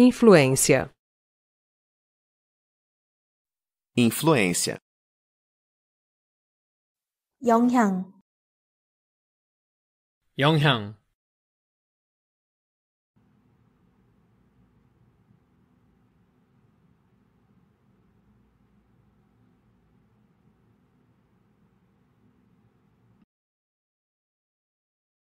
Influência. Influência. 影响影响